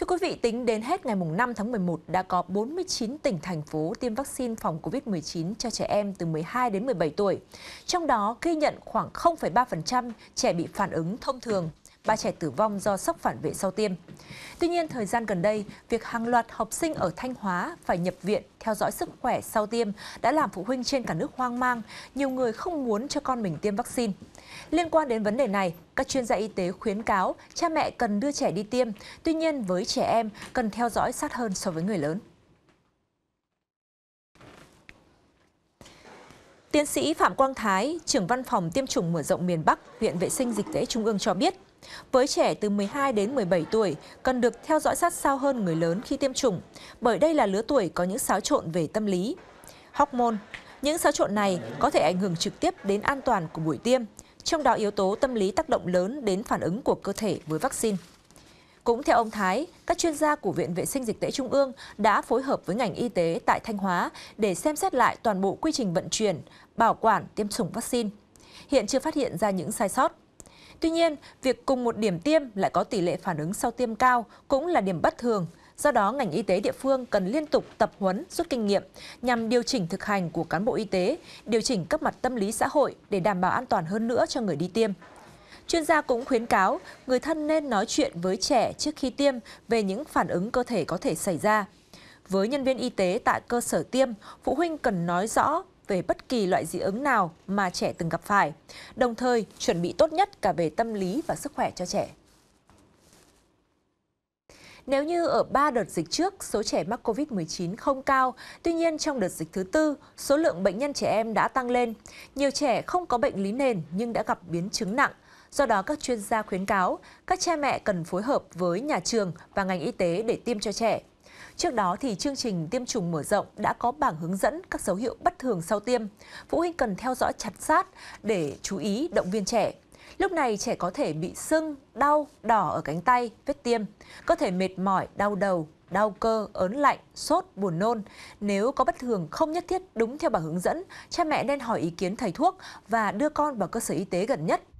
Thưa quý vị, tính đến hết ngày 5 tháng 11 đã có 49 tỉnh, thành phố tiêm vaccine phòng COVID-19 cho trẻ em từ 12 đến 17 tuổi. Trong đó ghi nhận khoảng 0,3% trẻ bị phản ứng thông thường ba trẻ tử vong do sốc phản vệ sau tiêm. Tuy nhiên, thời gian gần đây, việc hàng loạt học sinh ở Thanh Hóa phải nhập viện theo dõi sức khỏe sau tiêm đã làm phụ huynh trên cả nước hoang mang, nhiều người không muốn cho con mình tiêm vaccine. Liên quan đến vấn đề này, các chuyên gia y tế khuyến cáo cha mẹ cần đưa trẻ đi tiêm, tuy nhiên với trẻ em cần theo dõi sát hơn so với người lớn. Tiến sĩ Phạm Quang Thái, trưởng văn phòng tiêm chủng mở rộng miền Bắc, Viện Vệ sinh Dịch tễ Trung ương cho biết, với trẻ từ 12 đến 17 tuổi, cần được theo dõi sát sao hơn người lớn khi tiêm chủng, bởi đây là lứa tuổi có những xáo trộn về tâm lý. Hormone Những xáo trộn này có thể ảnh hưởng trực tiếp đến an toàn của buổi tiêm, trong đó yếu tố tâm lý tác động lớn đến phản ứng của cơ thể với vaccine. Cũng theo ông Thái, các chuyên gia của Viện Vệ sinh Dịch tễ Trung ương đã phối hợp với ngành y tế tại Thanh Hóa để xem xét lại toàn bộ quy trình vận chuyển, bảo quản tiêm chủng vaccine. Hiện chưa phát hiện ra những sai sót. Tuy nhiên, việc cùng một điểm tiêm lại có tỷ lệ phản ứng sau tiêm cao cũng là điểm bất thường. Do đó, ngành y tế địa phương cần liên tục tập huấn, rút kinh nghiệm nhằm điều chỉnh thực hành của cán bộ y tế, điều chỉnh các mặt tâm lý xã hội để đảm bảo an toàn hơn nữa cho người đi tiêm. Chuyên gia cũng khuyến cáo người thân nên nói chuyện với trẻ trước khi tiêm về những phản ứng cơ thể có thể xảy ra. Với nhân viên y tế tại cơ sở tiêm, phụ huynh cần nói rõ về bất kỳ loại dị ứng nào mà trẻ từng gặp phải, đồng thời chuẩn bị tốt nhất cả về tâm lý và sức khỏe cho trẻ. Nếu như ở 3 đợt dịch trước, số trẻ mắc COVID-19 không cao, tuy nhiên trong đợt dịch thứ tư, số lượng bệnh nhân trẻ em đã tăng lên. Nhiều trẻ không có bệnh lý nền nhưng đã gặp biến chứng nặng. Do đó, các chuyên gia khuyến cáo các cha mẹ cần phối hợp với nhà trường và ngành y tế để tiêm cho trẻ. Trước đó thì chương trình tiêm chủng mở rộng đã có bảng hướng dẫn các dấu hiệu bất thường sau tiêm. Phụ huynh cần theo dõi chặt sát để chú ý động viên trẻ. Lúc này trẻ có thể bị sưng, đau, đỏ ở cánh tay, vết tiêm, có thể mệt mỏi, đau đầu, đau cơ, ớn lạnh, sốt, buồn nôn. Nếu có bất thường không nhất thiết đúng theo bảng hướng dẫn, cha mẹ nên hỏi ý kiến thầy thuốc và đưa con vào cơ sở y tế gần nhất